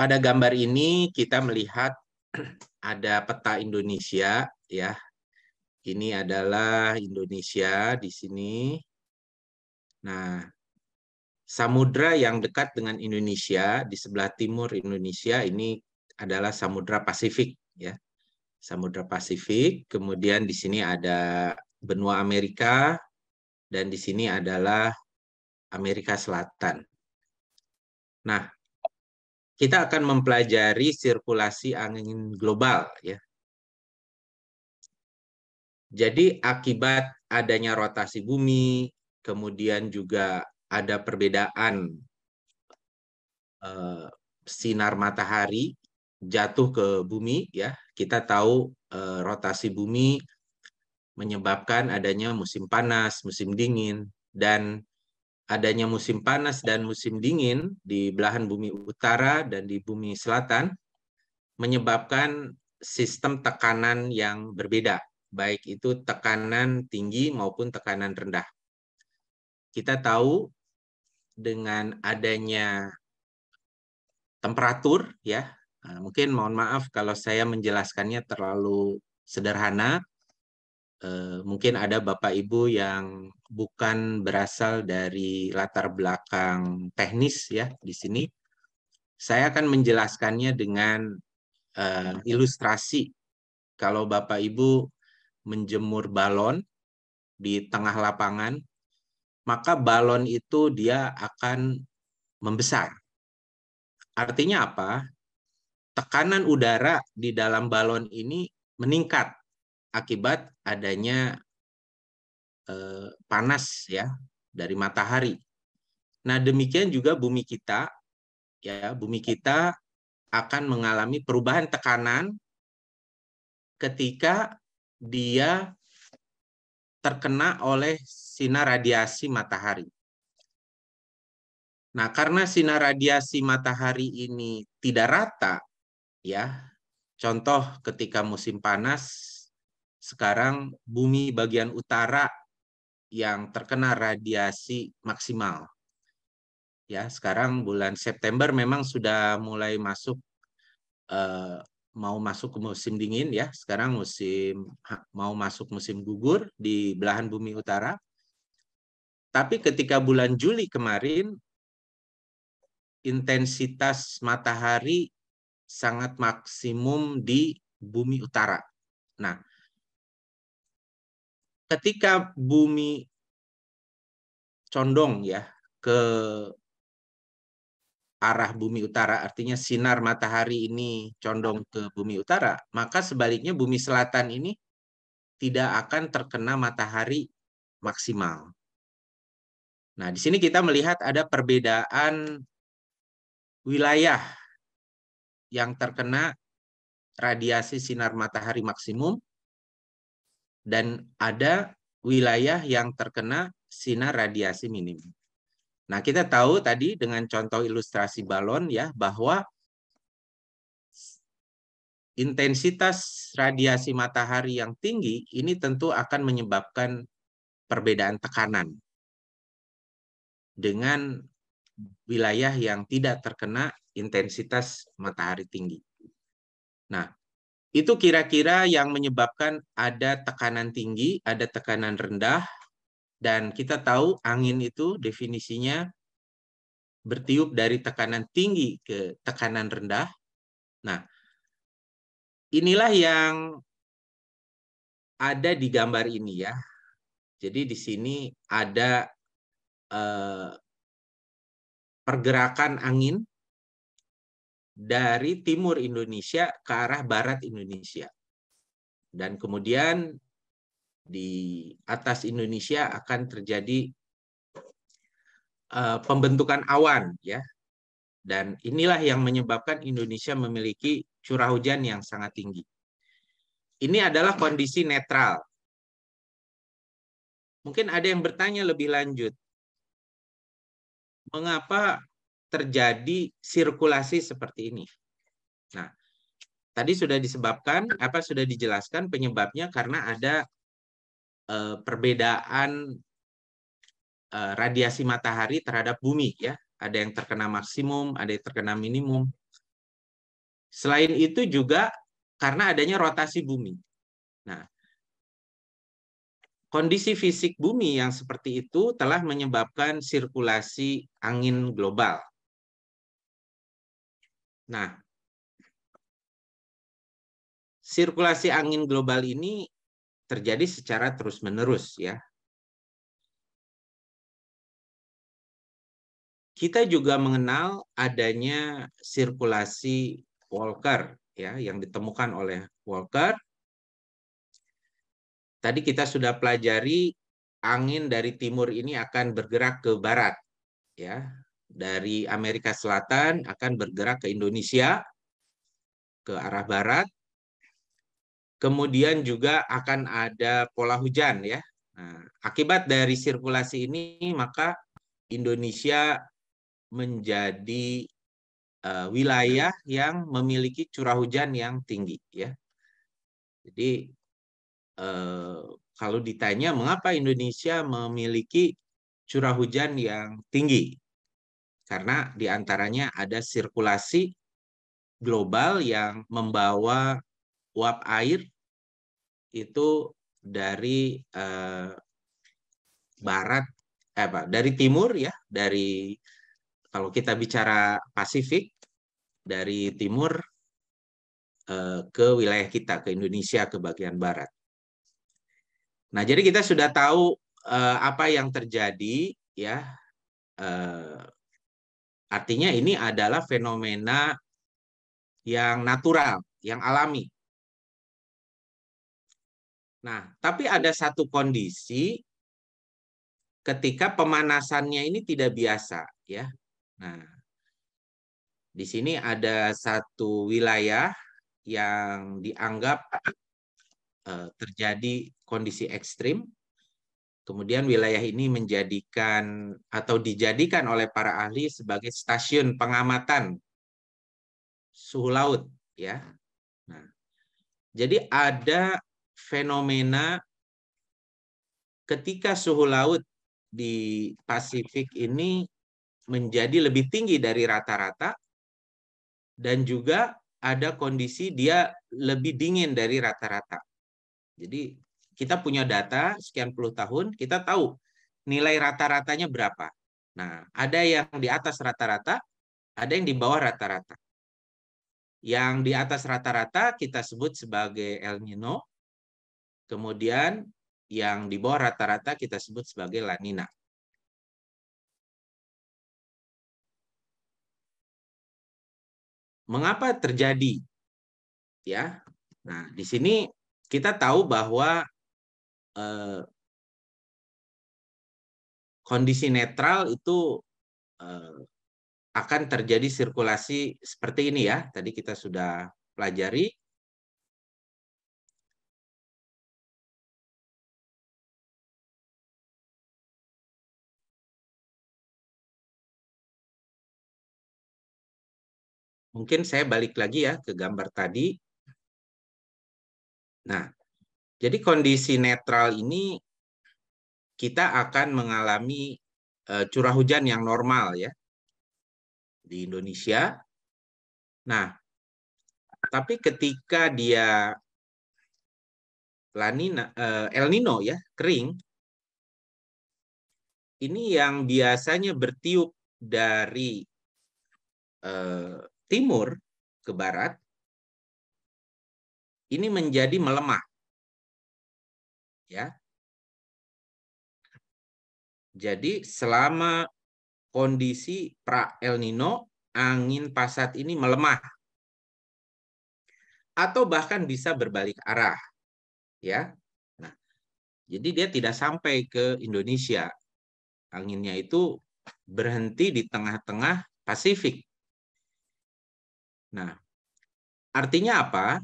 Pada gambar ini kita melihat ada peta Indonesia ya. Ini adalah Indonesia di sini. Nah, samudra yang dekat dengan Indonesia di sebelah timur Indonesia ini adalah samudra Pasifik ya. Samudra Pasifik, kemudian di sini ada benua Amerika dan di sini adalah Amerika Selatan. Nah, kita akan mempelajari sirkulasi angin global ya. Jadi akibat adanya rotasi bumi, kemudian juga ada perbedaan eh, sinar matahari jatuh ke bumi ya. Kita tahu eh, rotasi bumi menyebabkan adanya musim panas, musim dingin dan adanya musim panas dan musim dingin di belahan bumi utara dan di bumi selatan menyebabkan sistem tekanan yang berbeda, baik itu tekanan tinggi maupun tekanan rendah. Kita tahu dengan adanya temperatur ya, mungkin mohon maaf kalau saya menjelaskannya terlalu sederhana, Eh, mungkin ada Bapak Ibu yang bukan berasal dari latar belakang teknis ya di sini. Saya akan menjelaskannya dengan uh, ilustrasi. Kalau Bapak Ibu menjemur balon di tengah lapangan, maka balon itu dia akan membesar. Artinya apa? Tekanan udara di dalam balon ini meningkat akibat adanya eh, panas ya dari matahari. Nah, demikian juga bumi kita ya, bumi kita akan mengalami perubahan tekanan ketika dia terkena oleh sinar radiasi matahari. Nah, karena sinar radiasi matahari ini tidak rata, ya, contoh ketika musim panas sekarang bumi bagian utara yang terkena radiasi maksimal. Ya, sekarang bulan September memang sudah mulai masuk eh, mau masuk ke musim dingin ya. Sekarang musim mau masuk musim gugur di belahan bumi utara. Tapi ketika bulan Juli kemarin intensitas matahari sangat maksimum di bumi utara. Nah, ketika bumi condong ya ke arah bumi utara, artinya sinar matahari ini condong ke bumi utara, maka sebaliknya bumi selatan ini tidak akan terkena matahari maksimal. Nah, di sini kita melihat ada perbedaan wilayah yang terkena radiasi sinar matahari maksimum dan ada wilayah yang terkena sinar radiasi minim. Nah, kita tahu tadi dengan contoh ilustrasi balon ya bahwa intensitas radiasi matahari yang tinggi ini tentu akan menyebabkan perbedaan tekanan dengan wilayah yang tidak terkena intensitas matahari tinggi. Nah, itu kira-kira yang menyebabkan ada tekanan tinggi, ada tekanan rendah, dan kita tahu angin itu definisinya bertiup dari tekanan tinggi ke tekanan rendah. Nah, inilah yang ada di gambar ini ya. Jadi di sini ada eh, pergerakan angin dari timur Indonesia ke arah barat Indonesia. Dan kemudian di atas Indonesia akan terjadi uh, pembentukan awan ya. Dan inilah yang menyebabkan Indonesia memiliki curah hujan yang sangat tinggi. Ini adalah kondisi netral. Mungkin ada yang bertanya lebih lanjut. Mengapa terjadi sirkulasi seperti ini. Nah, tadi sudah disebabkan apa sudah dijelaskan penyebabnya karena ada eh, perbedaan eh, radiasi matahari terhadap bumi ya. Ada yang terkena maksimum, ada yang terkena minimum. Selain itu juga karena adanya rotasi bumi. Nah, kondisi fisik bumi yang seperti itu telah menyebabkan sirkulasi angin global. Nah, sirkulasi angin global ini terjadi secara terus-menerus ya. Kita juga mengenal adanya sirkulasi Walker ya yang ditemukan oleh Walker. Tadi kita sudah pelajari angin dari timur ini akan bergerak ke barat ya dari Amerika Selatan akan bergerak ke Indonesia, ke arah barat. Kemudian juga akan ada pola hujan ya. Nah, akibat dari sirkulasi ini maka Indonesia menjadi uh, wilayah yang memiliki curah hujan yang tinggi ya. Jadi uh, kalau ditanya mengapa Indonesia memiliki curah hujan yang tinggi, karena diantaranya ada sirkulasi global yang membawa uap air itu dari eh, barat, eh, apa, dari timur ya, dari kalau kita bicara Pasifik dari timur eh, ke wilayah kita ke Indonesia ke bagian barat. Nah, jadi kita sudah tahu eh, apa yang terjadi ya eh, Artinya ini adalah fenomena yang natural, yang alami. Nah, tapi ada satu kondisi ketika pemanasannya ini tidak biasa, ya. Nah, di sini ada satu wilayah yang dianggap eh, terjadi kondisi ekstrim Kemudian wilayah ini menjadikan atau dijadikan oleh para ahli sebagai stasiun pengamatan suhu laut, ya. Nah, jadi ada fenomena ketika suhu laut di Pasifik ini menjadi lebih tinggi dari rata-rata dan juga ada kondisi dia lebih dingin dari rata-rata. Jadi kita punya data sekian puluh tahun, kita tahu nilai rata-ratanya berapa. Nah, ada yang di atas rata-rata, ada yang di bawah rata-rata. Yang di atas rata-rata kita sebut sebagai El Nino, kemudian yang di bawah rata-rata kita sebut sebagai La Nina. Mengapa terjadi? Ya, nah di sini kita tahu bahwa Eh, kondisi netral itu eh, akan terjadi sirkulasi seperti ini ya. Tadi kita sudah pelajari. Mungkin saya balik lagi ya ke gambar tadi. Nah, jadi kondisi netral ini kita akan mengalami eh, curah hujan yang normal ya di Indonesia. Nah, tapi ketika dia Lanina, eh, El Nino ya kering, ini yang biasanya bertiup dari eh, timur ke barat, ini menjadi melemah ya. Jadi selama kondisi pra El Nino, angin pasat ini melemah atau bahkan bisa berbalik arah. Ya. Nah, jadi dia tidak sampai ke Indonesia. Anginnya itu berhenti di tengah-tengah Pasifik. Nah, artinya apa?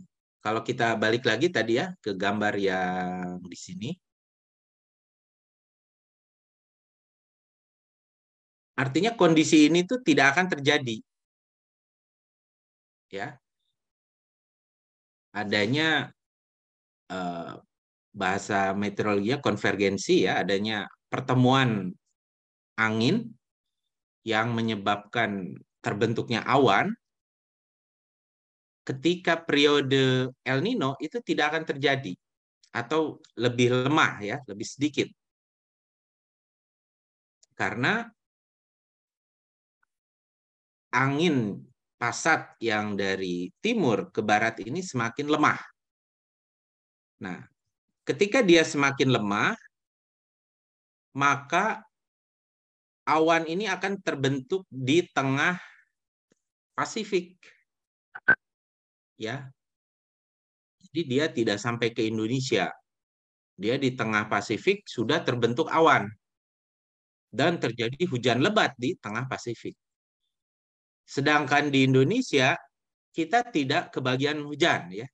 Kalau kita balik lagi tadi ya ke gambar yang di sini. Artinya kondisi ini tuh tidak akan terjadi. Ya. Adanya eh, bahasa meteorologinya konvergensi ya, adanya pertemuan angin yang menyebabkan terbentuknya awan ketika periode El Nino itu tidak akan terjadi atau lebih lemah ya, lebih sedikit. Karena angin pasat yang dari timur ke barat ini semakin lemah. Nah, ketika dia semakin lemah, maka awan ini akan terbentuk di tengah Pasifik ya. Jadi dia tidak sampai ke Indonesia. Dia di tengah Pasifik sudah terbentuk awan dan terjadi hujan lebat di tengah Pasifik. Sedangkan di Indonesia kita tidak kebagian hujan ya.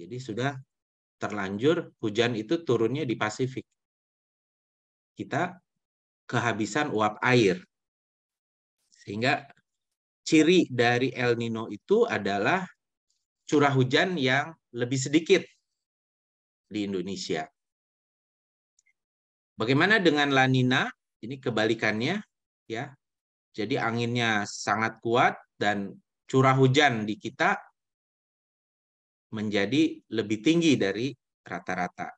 Jadi sudah terlanjur hujan itu turunnya di Pasifik. Kita kehabisan uap air. Sehingga ciri dari El Nino itu adalah curah hujan yang lebih sedikit di Indonesia. Bagaimana dengan La Nina? Ini kebalikannya ya. Jadi anginnya sangat kuat dan curah hujan di kita menjadi lebih tinggi dari rata-rata.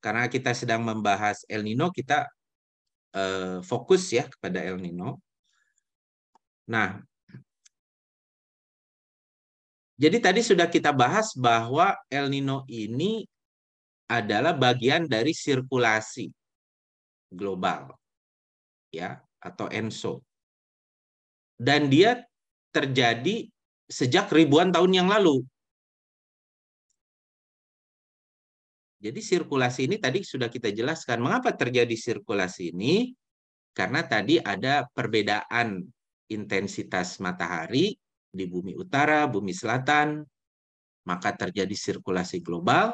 Karena kita sedang membahas El Nino, kita eh, fokus ya kepada El Nino. Nah, jadi tadi sudah kita bahas bahwa El Nino ini adalah bagian dari sirkulasi global ya atau ENSO. Dan dia terjadi sejak ribuan tahun yang lalu. Jadi sirkulasi ini tadi sudah kita jelaskan mengapa terjadi sirkulasi ini karena tadi ada perbedaan intensitas matahari di bumi utara, bumi selatan, maka terjadi sirkulasi global,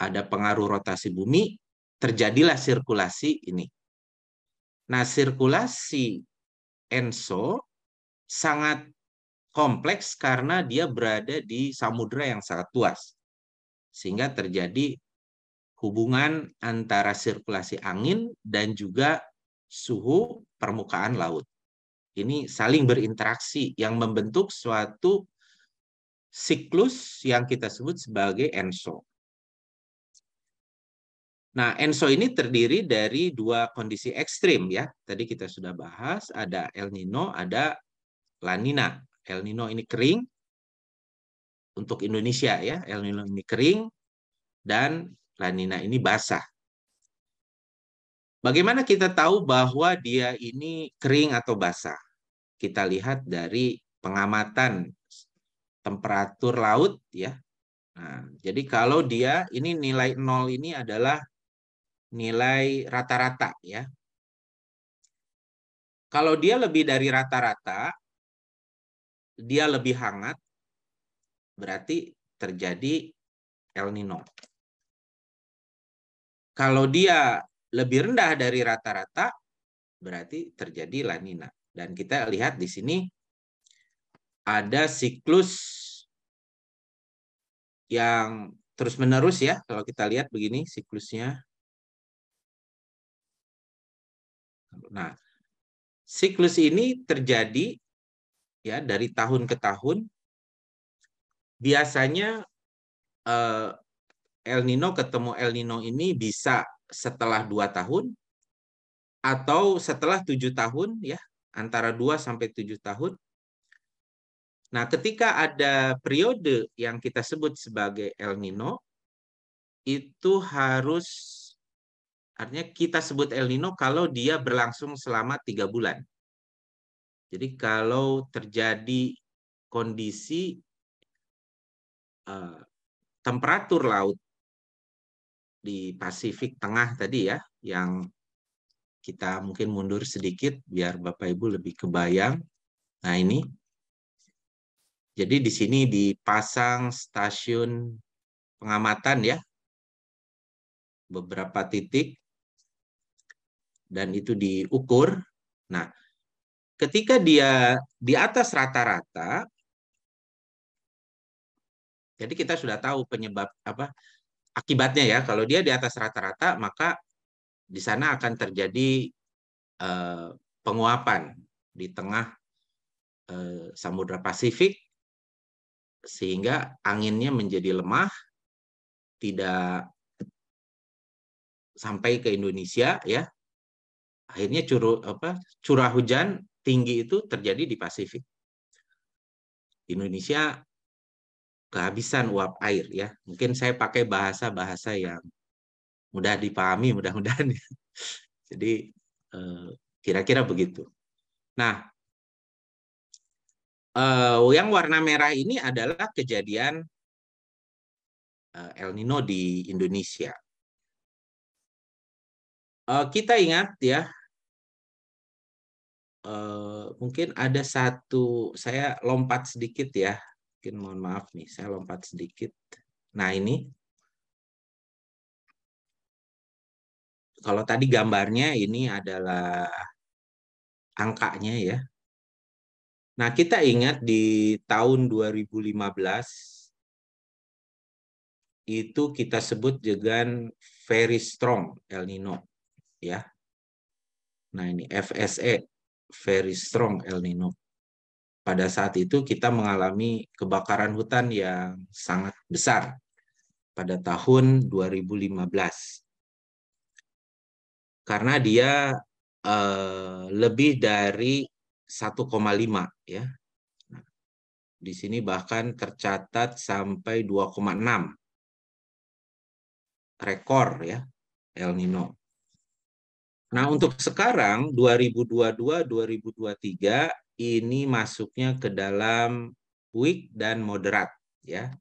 ada pengaruh rotasi bumi, terjadilah sirkulasi ini. Nah, sirkulasi Enso sangat kompleks karena dia berada di samudera yang sangat luas. Sehingga terjadi hubungan antara sirkulasi angin dan juga suhu permukaan laut. Ini saling berinteraksi yang membentuk suatu siklus yang kita sebut sebagai ENSO. Nah, ENSO ini terdiri dari dua kondisi ekstrim ya. Tadi kita sudah bahas, ada El Nino, ada La Nina. El Nino ini kering, untuk Indonesia ya, El Nino ini kering, dan La Nina ini basah. Bagaimana kita tahu bahwa dia ini kering atau basah? Kita lihat dari pengamatan temperatur laut ya. Nah, jadi kalau dia ini nilai nol ini adalah nilai rata-rata ya. Kalau dia lebih dari rata-rata, dia lebih hangat, berarti terjadi El Nino. Kalau dia lebih rendah dari rata-rata, berarti terjadi lanina. Dan kita lihat di sini ada siklus yang terus-menerus ya. Kalau kita lihat begini siklusnya. Nah, siklus ini terjadi ya dari tahun ke tahun. Biasanya eh, El Nino ketemu El Nino ini bisa setelah dua tahun atau setelah tujuh tahun ya antara 2 sampai 7 tahun. Nah, ketika ada periode yang kita sebut sebagai El Nino itu harus artinya kita sebut El Nino kalau dia berlangsung selama tiga bulan. Jadi kalau terjadi kondisi uh, temperatur laut di Pasifik Tengah tadi ya, yang kita mungkin mundur sedikit biar Bapak Ibu lebih kebayang. Nah ini, jadi di sini dipasang stasiun pengamatan ya, beberapa titik, dan itu diukur. Nah, ketika dia di atas rata-rata, jadi kita sudah tahu penyebab apa akibatnya ya kalau dia di atas rata-rata maka di sana akan terjadi eh, penguapan di tengah eh, samudra Pasifik sehingga anginnya menjadi lemah tidak sampai ke Indonesia ya akhirnya curu apa curah hujan tinggi itu terjadi di Pasifik Indonesia kehabisan uap air ya. Mungkin saya pakai bahasa-bahasa yang mudah dipahami mudah-mudahan ya. Jadi eh, kira-kira begitu. Nah, eh, yang warna merah ini adalah kejadian eh, El Nino di Indonesia. Kita ingat ya, mungkin ada satu, saya lompat sedikit ya Mungkin mohon maaf nih, saya lompat sedikit. Nah ini, kalau tadi gambarnya ini adalah angkanya ya. Nah kita ingat di tahun 2015 itu kita sebut dengan very strong El Nino ya. Nah ini FSE very strong El Nino pada saat itu kita mengalami kebakaran hutan yang sangat besar pada tahun 2015. Karena dia eh, lebih dari 1,5 ya. Nah, di sini bahkan tercatat sampai 2,6 rekor ya El Nino. Nah, untuk sekarang 2022 2023 ini masuknya ke dalam weak dan moderat ya.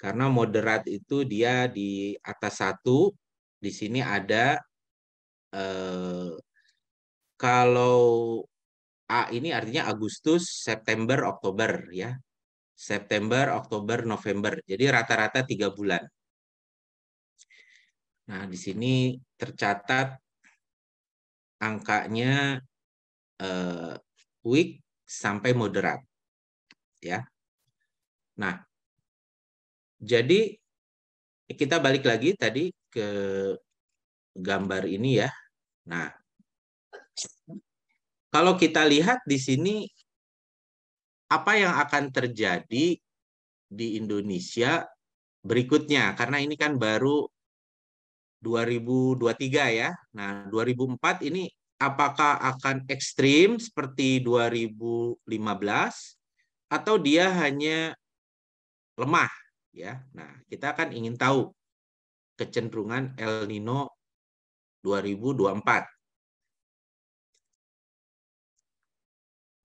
Karena moderat itu dia di atas satu, di sini ada eh, kalau A ini artinya Agustus, September, Oktober ya. September, Oktober, November. Jadi rata-rata tiga bulan. Nah, di sini tercatat angkanya eh, weak sampai moderat. Ya. Nah, jadi kita balik lagi tadi ke gambar ini ya. Nah, kalau kita lihat di sini apa yang akan terjadi di Indonesia berikutnya karena ini kan baru 2023 ya. Nah, 2004 ini apakah akan ekstrim seperti 2015 atau dia hanya lemah ya. Nah, kita akan ingin tahu kecenderungan El Nino 2024.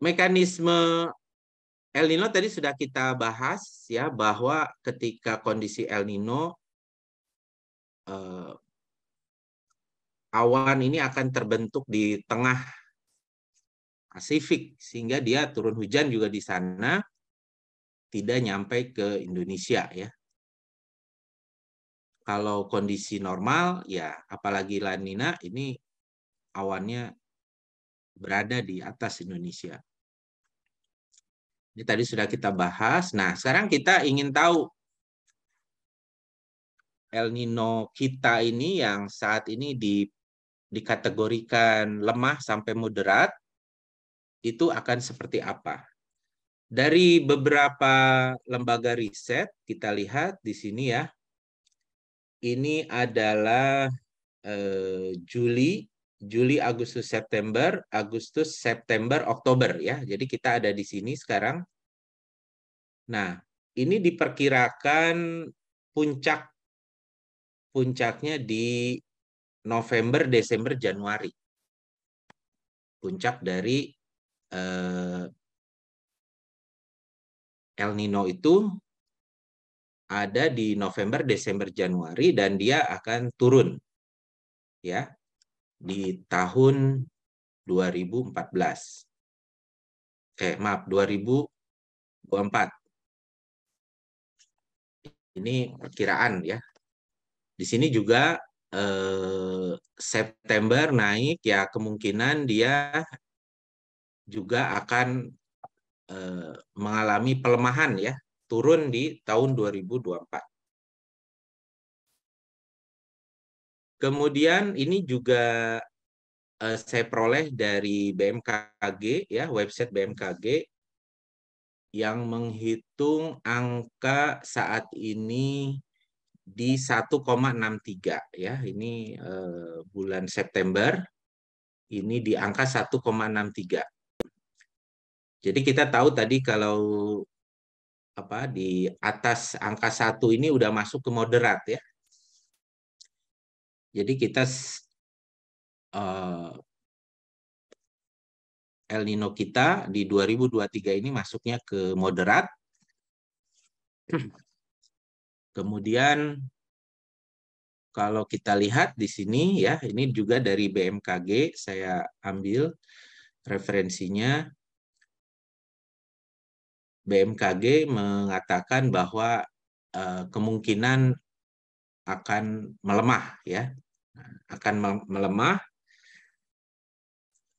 Mekanisme El Nino tadi sudah kita bahas ya bahwa ketika kondisi El Nino eh, awan ini akan terbentuk di tengah Pasifik sehingga dia turun hujan juga di sana tidak nyampe ke Indonesia ya. Kalau kondisi normal ya apalagi La Nina ini awannya berada di atas Indonesia. Ini tadi sudah kita bahas. Nah, sekarang kita ingin tahu El Nino kita ini yang saat ini di dikategorikan lemah sampai moderat, itu akan seperti apa? Dari beberapa lembaga riset, kita lihat di sini ya, ini adalah eh, Juli, Juli, Agustus, September, Agustus, September, Oktober ya. Jadi kita ada di sini sekarang. Nah, ini diperkirakan puncak puncaknya di November, Desember, Januari. Puncak dari eh, El Nino itu ada di November, Desember, Januari dan dia akan turun ya di tahun 2014. Eh maaf 2024. Ini perkiraan ya. Di sini juga eh, September naik ya kemungkinan dia juga akan eh, mengalami pelemahan ya turun di tahun 2024. Kemudian ini juga eh, saya peroleh dari BMKG ya website BMKG yang menghitung angka saat ini di 1,63 ya. Ini eh, bulan September ini di angka 1,63. Jadi kita tahu tadi kalau apa di atas angka satu ini udah masuk ke moderat ya. Jadi kita eh, El Nino kita di 2023 ini masuknya ke moderat. Kemudian kalau kita lihat di sini ya, ini juga dari BMKG saya ambil referensinya. BMKG mengatakan bahwa eh, kemungkinan akan melemah ya, akan melemah.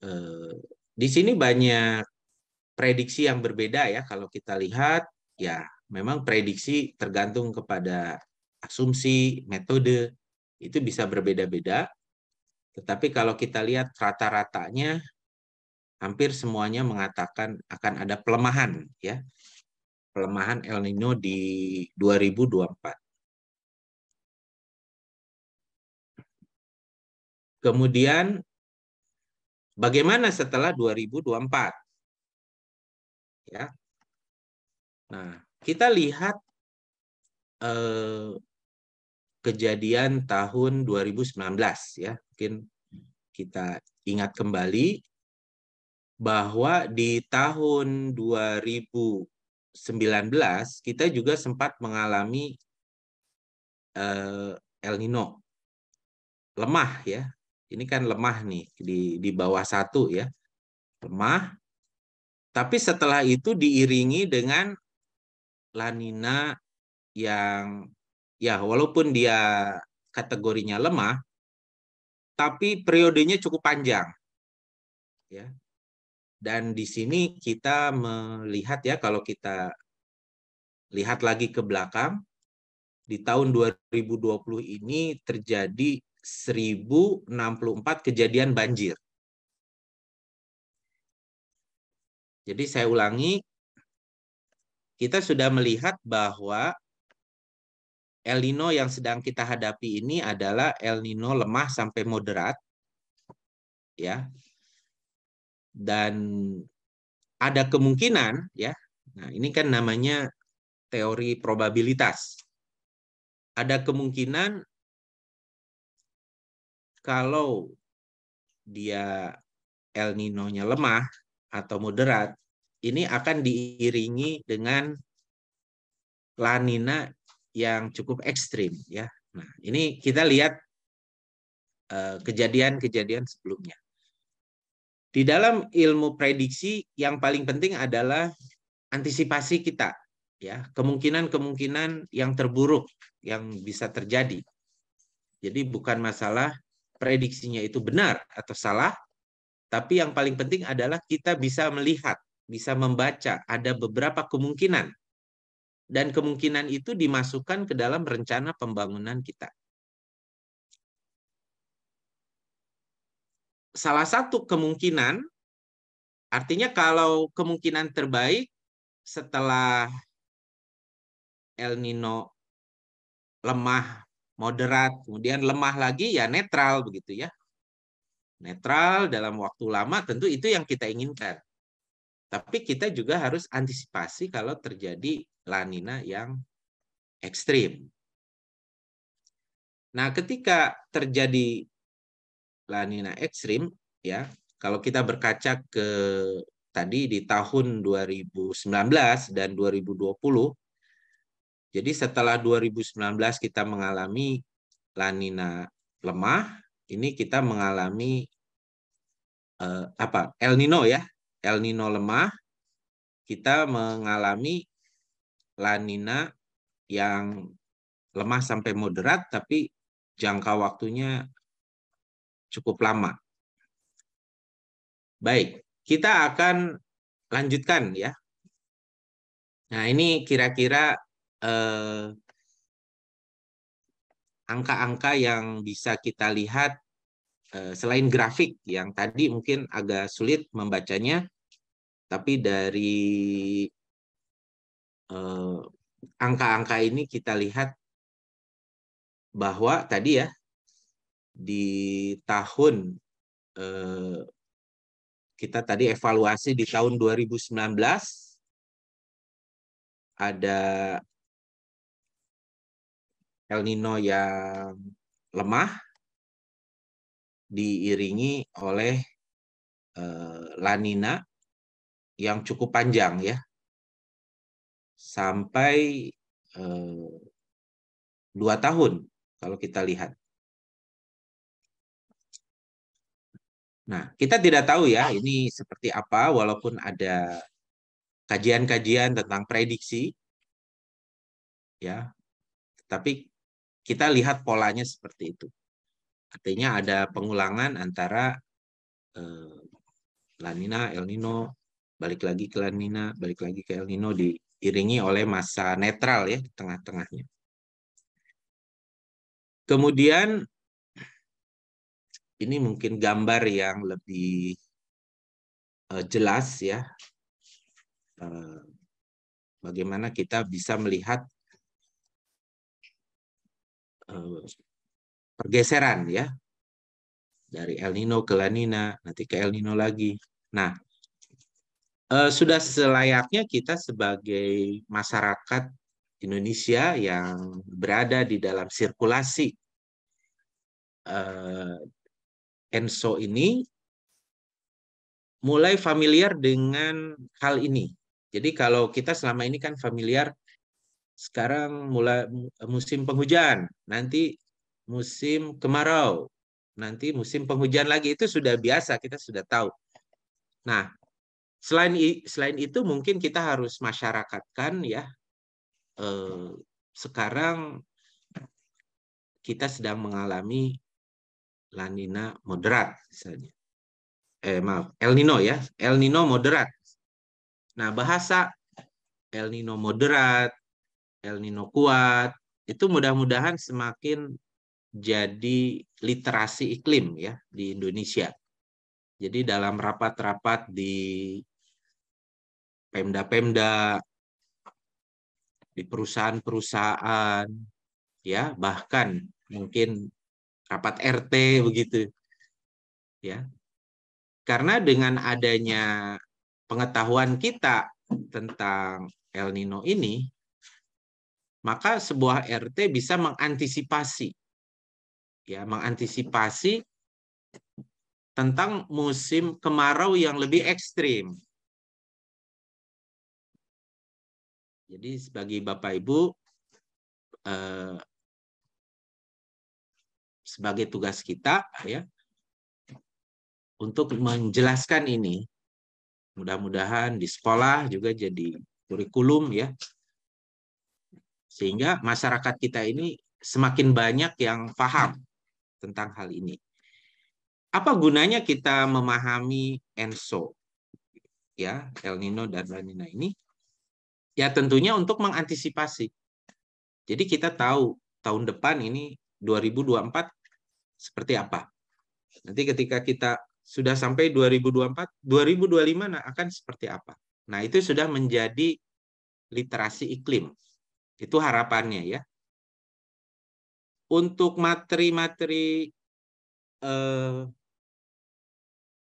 Eh, di sini banyak prediksi yang berbeda ya kalau kita lihat ya memang prediksi tergantung kepada asumsi, metode, itu bisa berbeda-beda. Tetapi kalau kita lihat rata-ratanya, hampir semuanya mengatakan akan ada pelemahan, ya pelemahan El Nino di 2024. Kemudian bagaimana setelah 2024? Ya. Nah, kita lihat eh, kejadian tahun 2019 ya. Mungkin kita ingat kembali bahwa di tahun 2019 kita juga sempat mengalami eh, El Nino lemah ya. Ini kan lemah nih di di bawah satu ya. Lemah. Tapi setelah itu diiringi dengan lanina yang ya walaupun dia kategorinya lemah tapi periodenya cukup panjang ya dan di sini kita melihat ya kalau kita lihat lagi ke belakang di tahun 2020 ini terjadi 1064 kejadian banjir. Jadi saya ulangi kita sudah melihat bahwa El Nino yang sedang kita hadapi ini adalah El Nino lemah sampai moderat, ya. Dan ada kemungkinan, ya. Nah, ini kan namanya teori probabilitas. Ada kemungkinan kalau dia El Nino-nya lemah atau moderat, ini akan diiringi dengan lanina yang cukup ekstrim ya. Nah ini kita lihat eh, kejadian-kejadian sebelumnya. Di dalam ilmu prediksi yang paling penting adalah antisipasi kita ya kemungkinan-kemungkinan yang terburuk yang bisa terjadi. Jadi bukan masalah prediksinya itu benar atau salah, tapi yang paling penting adalah kita bisa melihat bisa membaca ada beberapa kemungkinan. Dan kemungkinan itu dimasukkan ke dalam rencana pembangunan kita. Salah satu kemungkinan, artinya kalau kemungkinan terbaik setelah El Nino lemah, moderat, kemudian lemah lagi ya netral begitu ya netral dalam waktu lama tentu itu yang kita inginkan. Tapi kita juga harus antisipasi kalau terjadi lanina yang ekstrim. Nah, ketika terjadi lanina ekstrim, ya, kalau kita berkaca ke tadi di tahun 2019 dan 2020, jadi setelah 2019 kita mengalami lanina lemah, ini kita mengalami eh, apa El Nino ya El Nino lemah, kita mengalami La Nina yang lemah sampai moderat, tapi jangka waktunya cukup lama. Baik, kita akan lanjutkan ya. Nah ini kira-kira angka eh, angka-angka yang bisa kita lihat eh, selain grafik yang tadi mungkin agak sulit membacanya, tapi dari eh, angka-angka eh, ini kita lihat bahwa tadi ya di tahun eh, kita tadi evaluasi di tahun 2019 ada El Nino yang lemah diiringi oleh eh, Nina yang cukup panjang ya sampai eh, dua tahun kalau kita lihat. Nah, kita tidak tahu ya ini seperti apa walaupun ada kajian-kajian tentang prediksi ya. Tapi kita lihat polanya seperti itu. Artinya ada pengulangan antara eh, Lanina, El Nino, balik lagi ke Lanina, balik lagi ke El Nino diiringi oleh masa netral ya di tengah-tengahnya. Kemudian ini mungkin gambar yang lebih uh, jelas ya uh, bagaimana kita bisa melihat uh, pergeseran ya dari El Nino ke La Nina, nanti ke El Nino lagi. Nah, Eh, sudah selayaknya kita sebagai masyarakat Indonesia yang berada di dalam sirkulasi uh, Enso ini mulai familiar dengan hal ini. Jadi kalau kita selama ini kan familiar sekarang mulai musim penghujan, nanti musim kemarau, nanti musim penghujan lagi itu sudah biasa, kita sudah tahu. Nah, Selain selain itu mungkin kita harus masyarakatkan ya eh, sekarang kita sedang mengalami lanina moderat misalnya. Eh maaf, El Nino ya, El Nino moderat. Nah, bahasa El Nino moderat, El Nino kuat, itu mudah-mudahan semakin jadi literasi iklim ya di Indonesia. Jadi dalam rapat-rapat di pemda-pemda, di perusahaan-perusahaan, ya bahkan mungkin rapat RT begitu, ya. Karena dengan adanya pengetahuan kita tentang El Nino ini, maka sebuah RT bisa mengantisipasi, ya mengantisipasi tentang musim kemarau yang lebih ekstrim Jadi sebagai Bapak Ibu eh, sebagai tugas kita ya untuk menjelaskan ini. Mudah-mudahan di sekolah juga jadi kurikulum ya. Sehingga masyarakat kita ini semakin banyak yang paham tentang hal ini. Apa gunanya kita memahami ENSO? Ya, El Nino dan La Nina ini Ya tentunya untuk mengantisipasi. Jadi kita tahu tahun depan ini 2024 seperti apa. Nanti ketika kita sudah sampai 2024, 2025 nah akan seperti apa. Nah itu sudah menjadi literasi iklim. Itu harapannya ya. Untuk materi-materi eh,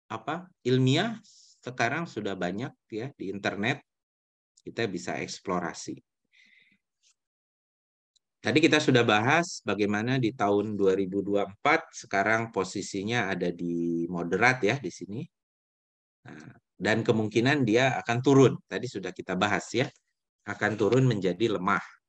apa ilmiah sekarang sudah banyak ya di internet kita bisa eksplorasi. Tadi kita sudah bahas bagaimana di tahun 2024 sekarang posisinya ada di moderat ya di sini. Nah, dan kemungkinan dia akan turun. Tadi sudah kita bahas ya, akan turun menjadi lemah